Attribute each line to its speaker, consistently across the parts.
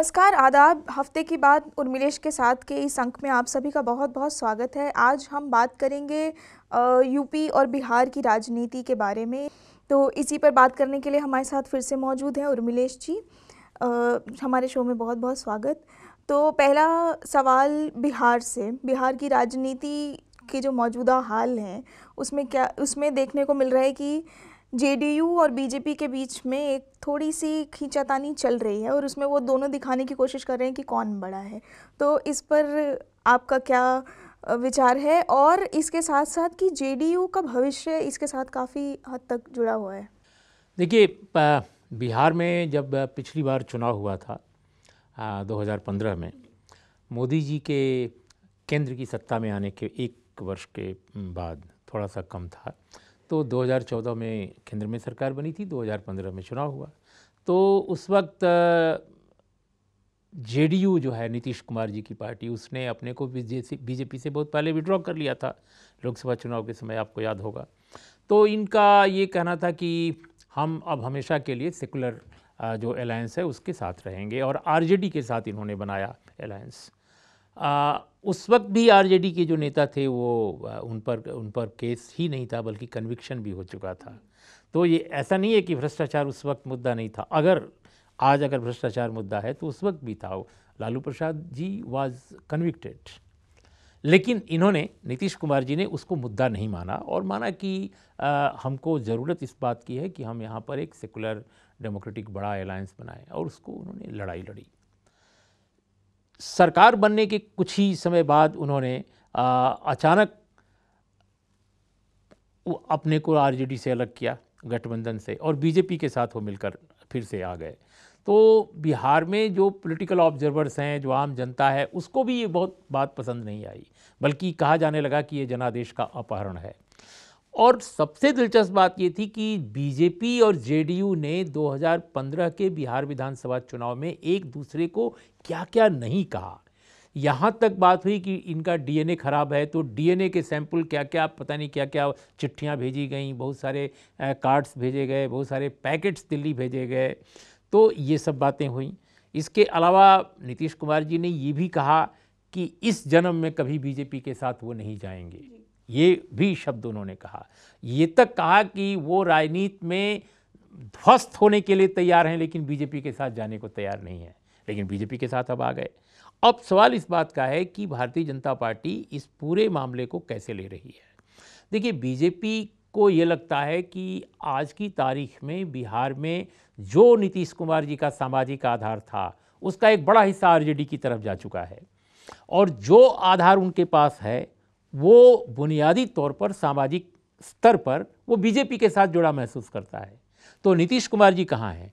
Speaker 1: नमस्कार आदाब हफ्ते की बात उर्मिलेश के साथ के इस अंक में आप सभी का बहुत बहुत स्वागत है आज हम बात करेंगे यूपी और बिहार की राजनीति के बारे में तो इसी पर बात करने के लिए हमारे साथ फिर से मौजूद हैं उर्मिलेश जी आ, हमारे शो में बहुत बहुत स्वागत तो पहला सवाल बिहार से बिहार की राजनीति के जो मौजूदा हाल हैं उसमें क्या उसमें देखने को मिल रहा है कि जेडीयू और बीजेपी के बीच में एक थोड़ी सी खींचातानी चल रही है और उसमें वो दोनों दिखाने की कोशिश कर रहे हैं कि कौन बड़ा है तो इस पर आपका क्या विचार है और इसके साथ साथ कि जेडीयू का भविष्य इसके साथ काफ़ी हद तक जुड़ा हुआ है
Speaker 2: देखिए बिहार में जब पिछली बार चुनाव हुआ था आ, 2015 में मोदी जी के केंद्र की सत्ता में आने के एक वर्ष के बाद थोड़ा सा कम था तो 2014 में केंद्र में सरकार बनी थी 2015 में चुनाव हुआ तो उस वक्त जेडीयू जो है नीतीश कुमार जी की पार्टी उसने अपने को बीजेपी से बहुत पहले विड्रॉ कर लिया था लोकसभा चुनाव के समय आपको याद होगा तो इनका ये कहना था कि हम अब हमेशा के लिए सेकुलर जो अलायंस है उसके साथ रहेंगे और आरजेडी के साथ इन्होंने बनाया अलायंस आ, उस वक्त भी आरजेडी के जो नेता थे वो उन पर उन पर केस ही नहीं था बल्कि कन्विक्शन भी हो चुका था तो ये ऐसा नहीं है कि भ्रष्टाचार उस वक्त मुद्दा नहीं था अगर आज अगर भ्रष्टाचार मुद्दा है तो उस वक्त भी था लालू प्रसाद जी वाज कन्विक्टेड लेकिन इन्होंने नीतीश कुमार जी ने उसको मुद्दा नहीं माना और माना कि आ, हमको ज़रूरत इस बात की है कि हम यहाँ पर एक सेकुलर डेमोक्रेटिक बड़ा अलायंस बनाएं और उसको उन्होंने लड़ाई लड़ी सरकार बनने के कुछ ही समय बाद उन्होंने अचानक अपने को आरजेडी से अलग किया गठबंधन से और बीजेपी के साथ वो मिलकर फिर से आ गए तो बिहार में जो पॉलिटिकल ऑब्जर्वर्स हैं जो आम जनता है उसको भी ये बहुत बात पसंद नहीं आई बल्कि कहा जाने लगा कि ये जनादेश का अपहरण है और सबसे दिलचस्प बात ये थी कि बीजेपी और जेडीयू ने 2015 के बिहार विधानसभा चुनाव में एक दूसरे को क्या क्या नहीं कहा यहाँ तक बात हुई कि इनका डीएनए ख़राब है तो डीएनए के सैंपल क्या क्या पता नहीं क्या क्या चिट्ठियाँ भेजी गई बहुत सारे कार्ड्स भेजे गए बहुत सारे पैकेट्स दिल्ली भेजे गए तो ये सब बातें हुई इसके अलावा नीतीश कुमार जी ने ये भी कहा कि इस जन्म में कभी बीजेपी के साथ वो नहीं जाएंगे ये भी शब्द उन्होंने कहा ये तक कहा कि वो राजनीति में ध्वस्त होने के लिए तैयार हैं लेकिन बीजेपी के साथ जाने को तैयार नहीं है लेकिन बीजेपी के साथ अब आ गए अब सवाल इस बात का है कि भारतीय जनता पार्टी इस पूरे मामले को कैसे ले रही है देखिए बीजेपी को ये लगता है कि आज की तारीख में बिहार में जो नीतीश कुमार जी का सामाजिक आधार था उसका एक बड़ा हिस्सा आरजेडी की तरफ जा चुका है और जो आधार उनके पास है वो बुनियादी तौर पर सामाजिक स्तर पर वो बीजेपी के साथ जुड़ा महसूस करता है तो नीतीश कुमार जी कहाँ हैं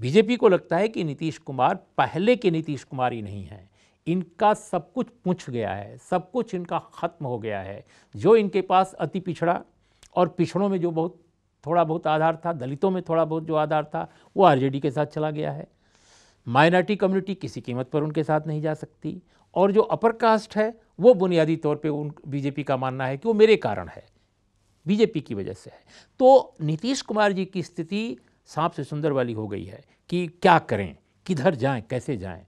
Speaker 2: बीजेपी को लगता है कि नीतीश कुमार पहले के नीतीश कुमार ही नहीं हैं इनका सब कुछ पूछ गया है सब कुछ इनका ख़त्म हो गया है जो इनके पास अति पिछड़ा और पिछड़ों में जो बहुत थोड़ा बहुत आधार था दलितों में थोड़ा बहुत जो आधार था वो आरजेडी के साथ चला गया है माइनॉरिटी कम्युनिटी किसी कीमत पर उनके साथ नहीं जा सकती और जो अपर कास्ट है वो बुनियादी तौर पे उन बीजेपी का मानना है कि वो मेरे कारण है बीजेपी की वजह से है तो नीतीश कुमार जी की स्थिति सांप से सुंदर वाली हो गई है कि क्या करें किधर जाएं कैसे जाएं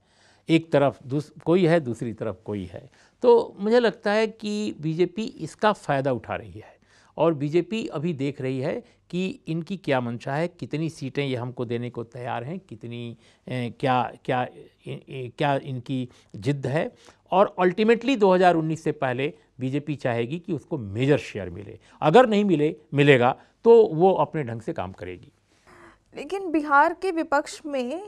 Speaker 2: एक तरफ कोई है दूसरी तरफ कोई है तो मुझे लगता है कि बीजेपी इसका फ़ायदा उठा रही है और बीजेपी अभी देख रही है कि इनकी क्या मंशा है कितनी सीटें ये हमको देने को तैयार हैं कितनी ए, क्या क्या ए, क्या इनकी जिद्द है और अल्टीमेटली 2019 से पहले बीजेपी चाहेगी कि उसको मेजर शेयर मिले अगर नहीं मिले मिलेगा तो वो अपने ढंग से काम करेगी
Speaker 1: लेकिन बिहार के विपक्ष में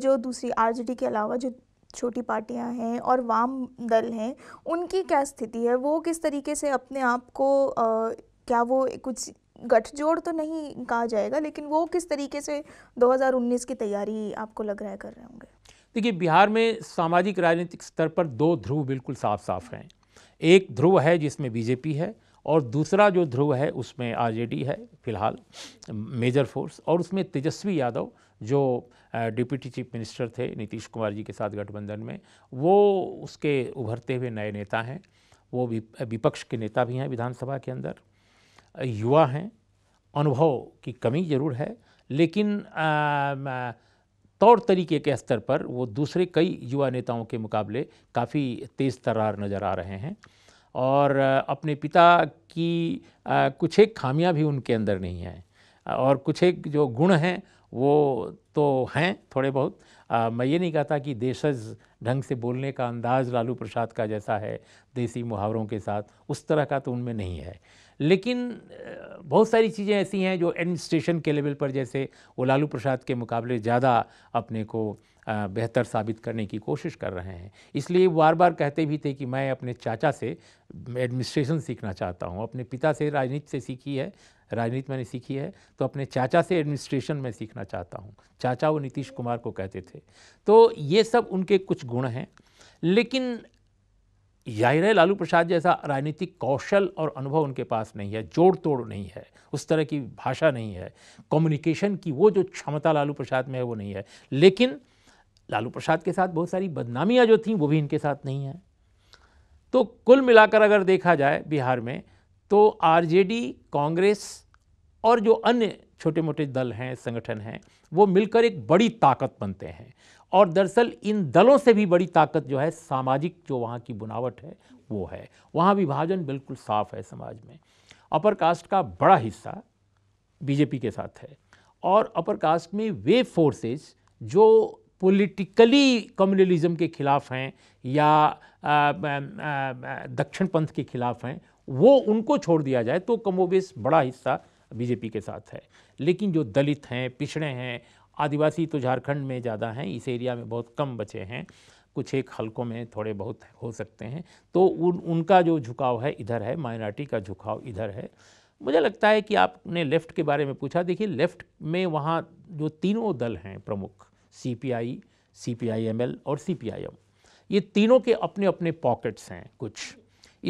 Speaker 1: जो दूसरी आरजेडी के अलावा जो छोटी पार्टियां हैं और वाम दल हैं उनकी क्या स्थिति है वो किस तरीके से अपने आप को क्या वो कुछ गठजोड़ तो नहीं कहा जाएगा लेकिन वो किस तरीके से 2019 की तैयारी आपको लग रहा है कर रहे होंगे
Speaker 2: देखिए बिहार में सामाजिक राजनीतिक स्तर पर दो ध्रुव बिल्कुल साफ साफ हैं एक ध्रुव है जिसमें बीजेपी है और दूसरा जो ध्रुव है उसमें आरजेडी है फिलहाल मेजर फोर्स और उसमें तेजस्वी यादव जो डिप्टी चीफ मिनिस्टर थे नीतीश कुमार जी के साथ गठबंधन में वो उसके उभरते हुए नए नेता हैं वो विपक्ष के नेता भी हैं विधानसभा के अंदर युवा हैं अनुभव की कमी ज़रूर है लेकिन आ, तौर तरीके के स्तर पर वो दूसरे कई युवा नेताओं के मुकाबले काफ़ी तेज़ तरार नज़र आ रहे हैं और अपने पिता की आ, कुछ एक खामियां भी उनके अंदर नहीं हैं और कुछ एक जो गुण हैं वो तो हैं थोड़े बहुत आ, मैं ये नहीं कहता कि देशज ढंग से बोलने का अंदाज़ लालू प्रसाद का जैसा है देसी मुहावरों के साथ उस तरह का तो उनमें नहीं है लेकिन बहुत सारी चीज़ें ऐसी हैं जो एडमिनिस्ट्रेशन के लेवल पर जैसे वो लालू प्रसाद के मुकाबले ज़्यादा अपने को बेहतर साबित करने की कोशिश कर रहे हैं इसलिए बार बार कहते भी थे कि मैं अपने चाचा से एडमिनिस्ट्रेशन सीखना चाहता हूँ अपने पिता से राजनीति से सीखी है राजनीति मैंने सीखी है तो अपने चाचा से एडमिनिस्ट्रेशन में सीखना चाहता हूँ चाचा वो नीतीश कुमार को कहते थे तो ये सब उनके कुछ गुण हैं लेकिन जाहिर है लालू प्रसाद जैसा राजनीतिक कौशल और अनुभव उनके पास नहीं है जोड़ तोड़ नहीं है उस तरह की भाषा नहीं है कम्युनिकेशन की वो जो क्षमता लालू प्रसाद में है वो नहीं है लेकिन लालू प्रसाद के साथ बहुत सारी बदनामियाँ जो थीं वो भी इनके साथ नहीं हैं तो कुल मिलाकर अगर देखा जाए बिहार में तो आरजेडी कांग्रेस और जो अन्य छोटे मोटे दल हैं संगठन हैं वो मिलकर एक बड़ी ताकत बनते हैं और दरअसल इन दलों से भी बड़ी ताकत जो है सामाजिक जो वहाँ की बुनावट है वो है वहाँ विभाजन बिल्कुल साफ है समाज में अपर कास्ट का बड़ा हिस्सा बीजेपी के साथ है और अपर कास्ट में वे फोर्सेज जो पॉलिटिकली कम्युनलिज्म के खिलाफ हैं या दक्षिण पंथ के खिलाफ हैं वो उनको छोड़ दिया जाए तो कमोबेश बड़ा हिस्सा बीजेपी के साथ है लेकिन जो दलित हैं पिछड़े हैं आदिवासी तो झारखंड में ज़्यादा हैं इस एरिया में बहुत कम बचे हैं कुछ एक हलकों में थोड़े बहुत हो सकते हैं तो उन उनका जो झुकाव है इधर है माइनॉरिटी का झुकाव इधर है मुझे लगता है कि आपने लेफ़्ट के बारे में पूछा देखिए लेफ़्ट में वहाँ जो तीनों दल हैं प्रमुख C P I C P I M L और सी पी आई एम ये तीनों के अपने अपने पॉकेट्स हैं कुछ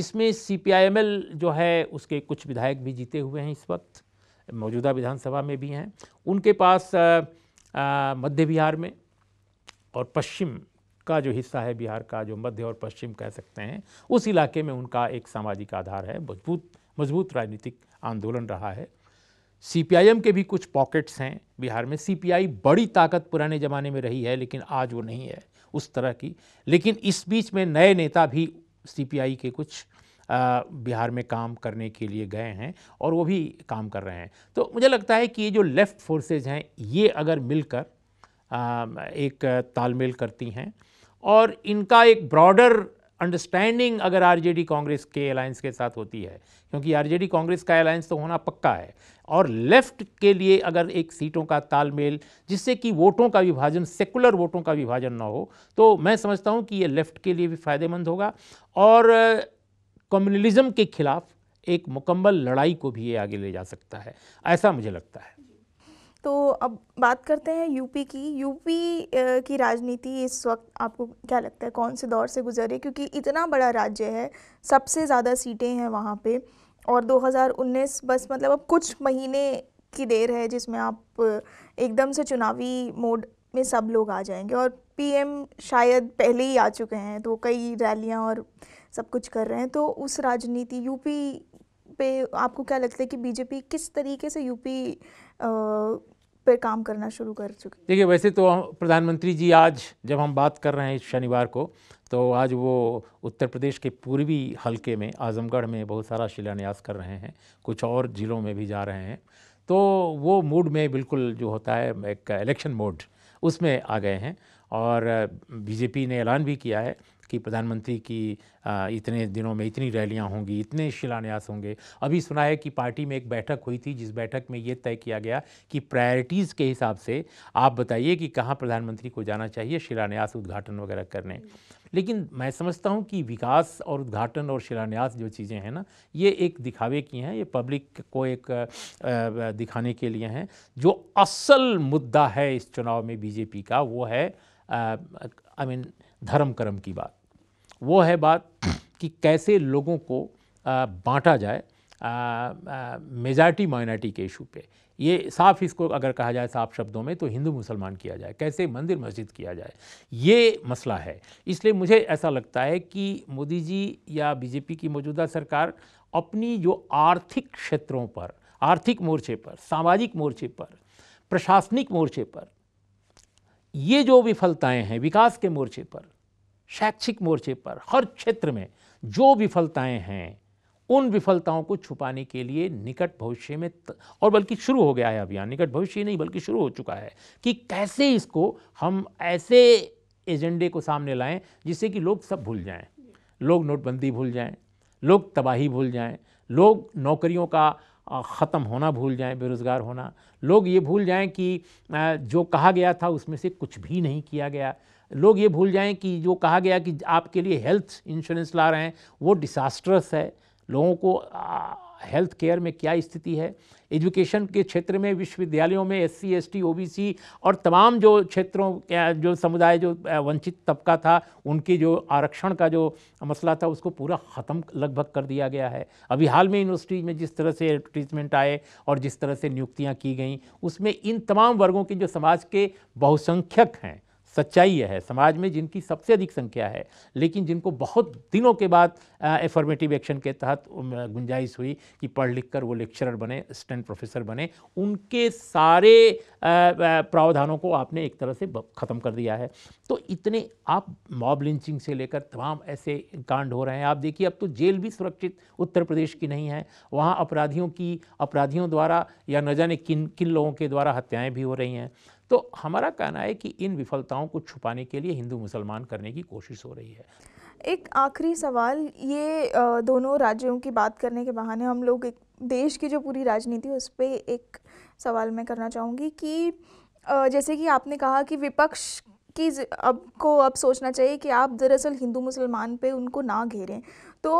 Speaker 2: इसमें C P I M L जो है उसके कुछ विधायक भी जीते हुए हैं इस वक्त मौजूदा विधानसभा में भी हैं उनके पास मध्य बिहार में और पश्चिम का जो हिस्सा है बिहार का जो मध्य और पश्चिम कह सकते हैं उस इलाके में उनका एक सामाजिक आधार है मजबूत मजबूत राजनीतिक आंदोलन रहा है सीपीआईएम के भी कुछ पॉकेट्स हैं बिहार में सीपीआई बड़ी ताकत पुराने ज़माने में रही है लेकिन आज वो नहीं है उस तरह की लेकिन इस बीच में नए नेता भी सीपीआई के कुछ आ, बिहार में काम करने के लिए गए हैं और वो भी काम कर रहे हैं तो मुझे लगता है कि ये जो लेफ़्ट फोर्सेज हैं ये अगर मिलकर आ, एक तालमेल करती हैं और इनका एक ब्रॉडर अंडरस्टैंडिंग अगर आरजेडी कांग्रेस के अलायंस के साथ होती है क्योंकि आरजेडी कांग्रेस का अलायंस तो होना पक्का है और लेफ्ट के लिए अगर एक सीटों का तालमेल जिससे कि वोटों का विभाजन सेकुलर वोटों का विभाजन ना हो तो मैं समझता हूँ कि ये लेफ्ट के लिए भी फ़ायदेमंद होगा और कम्युनलिज़्म के खिलाफ एक मुकम्मल लड़ाई को भी ये आगे ले जा सकता है ऐसा मुझे लगता है
Speaker 1: तो अब बात करते हैं यूपी की यूपी की राजनीति इस वक्त आपको क्या लगता है कौन से दौर से गुजर है क्योंकि इतना बड़ा राज्य है सबसे ज़्यादा सीटें हैं वहाँ पे और 2019 बस मतलब अब कुछ महीने की देर है जिसमें आप एकदम से चुनावी मोड में सब लोग आ जाएंगे और पीएम शायद पहले ही आ चुके हैं तो कई रैलियाँ और सब कुछ कर रहे हैं तो उस राजनीति यूपी पे आपको क्या लगता है कि बीजेपी किस तरीके से यूपी पर काम करना शुरू कर चुके
Speaker 2: देखिए वैसे तो प्रधानमंत्री जी आज जब हम बात कर रहे हैं शनिवार को तो आज वो उत्तर प्रदेश के पूर्वी हलके में आजमगढ़ में बहुत सारा शिलान्यास कर रहे हैं कुछ और ज़िलों में भी जा रहे हैं तो वो मूड में बिल्कुल जो होता है एक इलेक्शन मोड उसमें आ गए हैं और बीजेपी ने ऐलान भी किया है कि प्रधानमंत्री की इतने दिनों में इतनी रैलियां होंगी इतने शिलान्यास होंगे अभी सुना है कि पार्टी में एक बैठक हुई थी जिस बैठक में ये तय किया गया कि प्रायोरिटीज़ के हिसाब से आप बताइए कि कहाँ प्रधानमंत्री को जाना चाहिए शिलान्यास उद्घाटन वगैरह करने लेकिन मैं समझता हूँ कि विकास और उद्घाटन और शिलान्यास जो चीज़ें हैं ना ये एक दिखावे की हैं ये पब्लिक को एक दिखाने के लिए हैं जो असल मुद्दा है इस चुनाव में बीजेपी का वो है आई मीन धर्म कर्म की बात वो है बात कि कैसे लोगों को बांटा जाए मेजॉरिटी माइनॉरिटी के इशू पे ये साफ इसको अगर कहा जाए साफ शब्दों में तो हिंदू मुसलमान किया जाए कैसे मंदिर मस्जिद किया जाए ये मसला है इसलिए मुझे ऐसा लगता है कि मोदी जी या बीजेपी की मौजूदा सरकार अपनी जो आर्थिक क्षेत्रों पर आर्थिक मोर्चे पर सामाजिक मोर्चे पर प्रशासनिक मोर्चे पर ये जो विफलताएं हैं विकास के मोर्चे पर शैक्षिक मोर्चे पर हर क्षेत्र में जो विफलताएं हैं उन विफलताओं को छुपाने के लिए निकट भविष्य में त, और बल्कि शुरू हो गया है अभियान निकट भविष्य नहीं बल्कि शुरू हो चुका है कि कैसे इसको हम ऐसे एजेंडे को सामने लाएं जिससे कि लोग सब भूल जाएं लोग नोटबंदी भूल जाएं लोग तबाही भूल जाएं लोग नौकरियों का ख़त्म होना भूल जाएं बेरोज़गार होना लोग ये भूल जाएं कि जो कहा गया था उसमें से कुछ भी नहीं किया गया लोग ये भूल जाएं कि जो कहा गया कि आपके लिए हेल्थ इंश्योरेंस ला रहे हैं वो डिसास्ट्रस है लोगों को हेल्थ केयर में क्या स्थिति है एजुकेशन के क्षेत्र में विश्वविद्यालयों में S C S T O B C और तमाम जो क्षेत्रों जो समुदाय जो वंचित तबका था उनके जो आरक्षण का जो मसला था उसको पूरा ख़त्म लगभग कर दिया गया है अभी हाल में यूनिवर्सिटीज़ में जिस तरह से ट्रीटमेंट आए और जिस तरह से नियुक्तियाँ की गई उसमें इन तमाम वर्गों के जो समाज के बहुसंख्यक हैं सच्चाई है समाज में जिनकी सबसे अधिक संख्या है लेकिन जिनको बहुत दिनों के बाद एफर्मेटिव एक्शन के तहत गुंजाइश हुई कि पढ़ लिख कर वो लेक्चरर बने असिस्टेंट प्रोफेसर बने उनके सारे प्रावधानों को आपने एक तरह से ख़त्म कर दिया है तो इतने आप मॉब लिंचिंग से लेकर तमाम ऐसे कांड हो रहे हैं आप देखिए अब तो जेल भी सुरक्षित उत्तर प्रदेश की नहीं है वहाँ अपराधियों की अपराधियों द्वारा या न जाने किन किन लोगों के द्वारा हत्याएँ भी हो रही हैं तो हमारा कहना है कि इन विफलताओं को छुपाने के लिए हिंदू मुसलमान करने की कोशिश हो रही है
Speaker 1: एक आखिरी सवाल ये दोनों राज्यों की बात करने के बहाने हम लोग एक देश की जो पूरी राजनीति है उस पर एक सवाल मैं करना चाहूँगी कि जैसे कि आपने कहा कि विपक्ष कि अब को अब सोचना चाहिए कि आप दरअसल हिंदू मुसलमान पे उनको ना घेरें तो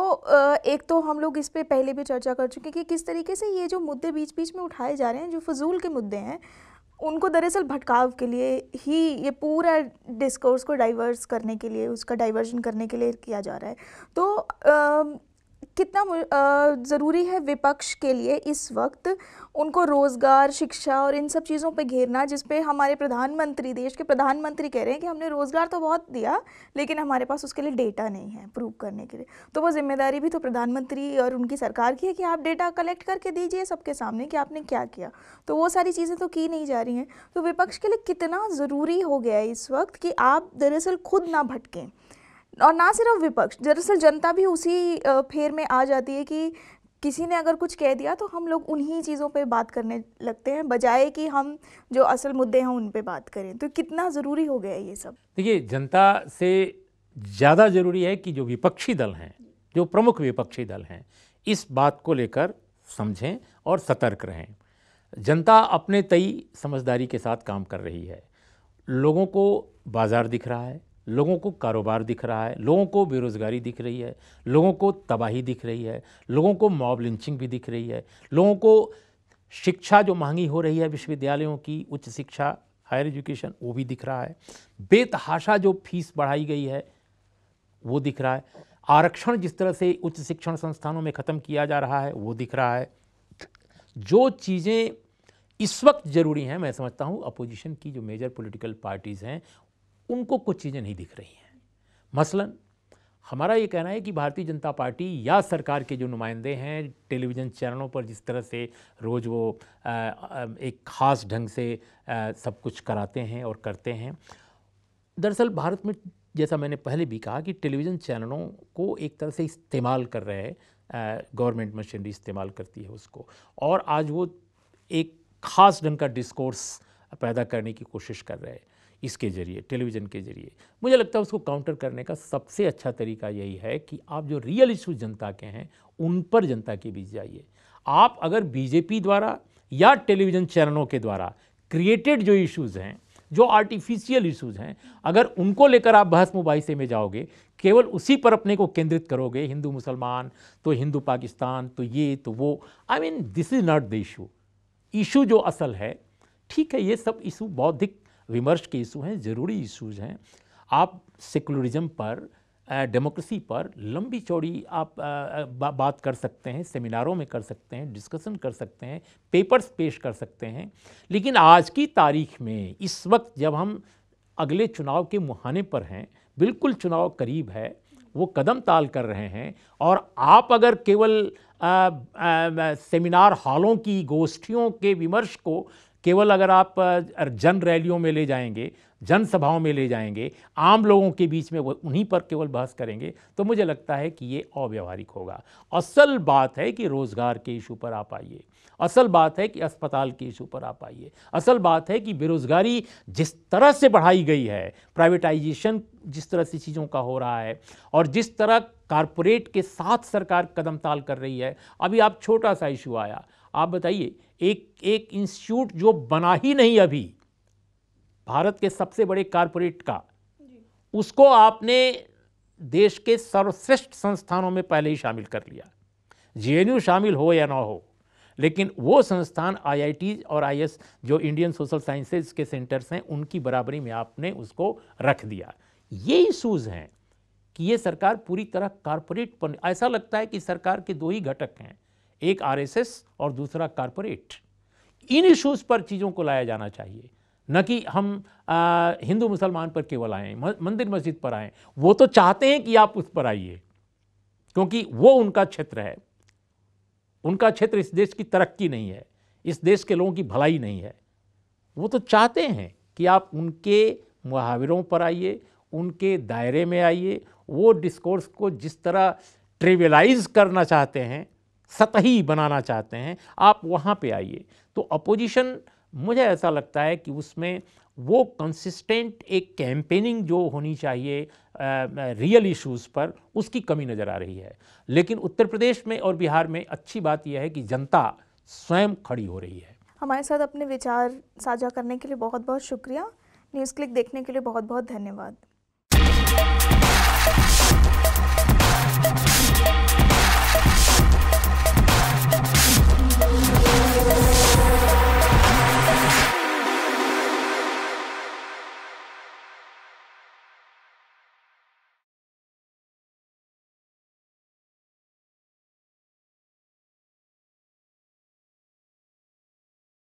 Speaker 1: एक तो हम लोग इस पर पहले भी चर्चा कर चुके हैं कि किस तरीके से ये जो मुद्दे बीच बीच में उठाए जा रहे हैं जो फजूल के मुद्दे हैं उनको दरअसल भटकाव के लिए ही ये पूरा डिस्कोर्स को डाइवर्स करने के लिए उसका डाइवर्जन करने के लिए किया जा रहा है तो कितना ज़रूरी है विपक्ष के लिए इस वक्त उनको रोज़गार शिक्षा और इन सब चीज़ों पे घेरना जिस पे हमारे प्रधानमंत्री देश के प्रधानमंत्री कह रहे हैं कि हमने रोज़गार तो बहुत दिया लेकिन हमारे पास उसके लिए डेटा नहीं है प्रूव करने के लिए तो वो जिम्मेदारी भी तो प्रधानमंत्री और उनकी सरकार की है कि आप डेटा कलेक्ट करके दीजिए सबके सामने कि आपने क्या किया तो वो सारी चीज़ें तो की नहीं जा रही हैं तो विपक्ष के लिए कितना ज़रूरी हो गया है इस वक्त कि आप दरअसल खुद ना भटकें और ना सिर्फ विपक्ष दरअसल जनता भी उसी फेर में आ जाती है कि किसी ने अगर कुछ कह दिया तो हम लोग उन्हीं चीज़ों पे बात करने लगते हैं बजाय कि हम जो असल मुद्दे हैं उन पे बात करें तो कितना ज़रूरी हो गया ये सब
Speaker 2: देखिए जनता से ज़्यादा ज़रूरी है कि जो विपक्षी दल हैं जो प्रमुख विपक्षी दल हैं इस बात को लेकर समझें और सतर्क रहें जनता अपने तई समझदारी के साथ काम कर रही है लोगों को बाज़ार दिख रहा है लोगों को कारोबार दिख रहा है लोगों को बेरोज़गारी दिख रही है लोगों को तबाही दिख रही है लोगों को मॉब लिंचिंग भी दिख रही है लोगों को शिक्षा जो महंगी हो रही है विश्वविद्यालयों की उच्च शिक्षा हायर एजुकेशन वो भी दिख रहा है बेतहाशा जो फीस बढ़ाई गई है वो दिख रहा है आरक्षण जिस तरह से उच्च शिक्षण संस्थानों में ख़त्म किया जा रहा है वो दिख रहा है जो चीज़ें इस वक्त ज़रूरी हैं मैं समझता हूँ अपोजिशन की जो मेजर पॉलिटिकल पार्टीज़ हैं उनको कुछ चीज़ें नहीं दिख रही हैं मसलन हमारा ये कहना है कि भारतीय जनता पार्टी या सरकार के जो नुमाइंदे हैं टेलीविज़न चैनलों पर जिस तरह से रोज़ वो एक ख़ास ढंग से सब कुछ कराते हैं और करते हैं दरअसल भारत में जैसा मैंने पहले भी कहा कि टेलीविज़न चैनलों को एक तरह से इस्तेमाल कर रहे गवर्नमेंट मशीनरी इस्तेमाल करती है उसको और आज वो एक ख़ास ढंग का डिस्कोर्स पैदा करने की कोशिश कर रहे हैं इसके ज़रिए टेलीविज़न के ज़रिए मुझे लगता है उसको काउंटर करने का सबसे अच्छा तरीका यही है कि आप जो रियल इशू जनता के हैं उन पर जनता के बीच जाइए आप अगर बीजेपी द्वारा या टेलीविज़न चैनलों के द्वारा क्रिएटेड जो इश्यूज़ हैं जो आर्टिफिशियल इश्यूज हैं अगर उनको लेकर आप बहस मुबाइसे में जाओगे केवल उसी पर अपने को केंद्रित करोगे हिंदू मुसलमान तो हिंदू पाकिस्तान तो ये तो वो I mean this is not the issue issue जो असल है ठीक है ये सब इशू बौद्धिक विमर्श के इशू हैं ज़रूरी इशूज़ हैं आप सेकुलरिज्म पर डेमोक्रेसी पर लंबी चौड़ी आप बा, बात कर सकते हैं सेमिनारों में कर सकते हैं डिस्कशन कर सकते हैं पेपर्स पेश कर सकते हैं लेकिन आज की तारीख में इस वक्त जब हम अगले चुनाव के मुहाने पर हैं बिल्कुल चुनाव करीब है वो कदम ताल कर रहे हैं और आप अगर केवल आ, आ, सेमिनार हॉलों की गोष्ठियों के विमर्श को केवल अगर आप जन रैलियों में ले जाएंगे जनसभाओं में ले जाएंगे आम लोगों के बीच में उन्हीं पर केवल बहस करेंगे तो मुझे लगता है कि ये अव्यवहारिक होगा असल बात है कि रोज़गार के इशू पर आप आइए असल बात है कि अस्पताल के इशू पर आप आइए असल बात है कि बेरोज़गारी जिस तरह से बढ़ाई गई है प्राइवेटाइजेशन जिस तरह से चीज़ों का हो रहा है और जिस तरह कारपोरेट के साथ सरकार कदम ताल कर रही है अभी आप छोटा सा इशू आया आप बताइए एक एक इंस्टीट्यूट जो बना ही नहीं अभी भारत के सबसे बड़े कारपोरेट का उसको आपने देश के सर्वश्रेष्ठ संस्थानों में पहले ही शामिल कर लिया जे शामिल हो या ना हो लेकिन वो संस्थान आईआईटी और आई जो इंडियन सोशल साइंसेज के सेंटर्स हैं उनकी बराबरी में आपने उसको रख दिया ये इशूज़ हैं कि ये सरकार पूरी तरह कारपोरेट पर ऐसा लगता है कि सरकार के दो ही घटक हैं एक आरएसएस और दूसरा कारपोरेट इन इशूज़ पर चीज़ों को लाया जाना चाहिए न कि हम हिंदू मुसलमान पर केवल आएँ मंदिर मस्जिद पर आएँ वो तो चाहते हैं कि आप उस पर आइए क्योंकि वो उनका क्षेत्र है उनका क्षेत्र इस देश की तरक्की नहीं है इस देश के लोगों की भलाई नहीं है वो तो चाहते हैं कि आप उनके मुहावरों पर आइए उनके दायरे में आइए वो डिस्कोर्स को जिस तरह ट्रिवलाइज करना चाहते हैं सतही बनाना चाहते हैं आप वहाँ पे आइए तो अपोजिशन मुझे ऐसा लगता है कि उसमें वो कंसिस्टेंट एक कैंपेनिंग जो होनी चाहिए रियल इश्यूज पर उसकी कमी नज़र आ रही है लेकिन उत्तर प्रदेश में और बिहार में अच्छी बात यह है कि जनता स्वयं खड़ी हो रही है
Speaker 1: हमारे साथ अपने विचार साझा करने के लिए बहुत बहुत शुक्रिया न्यूज़ क्लिक देखने के लिए बहुत बहुत धन्यवाद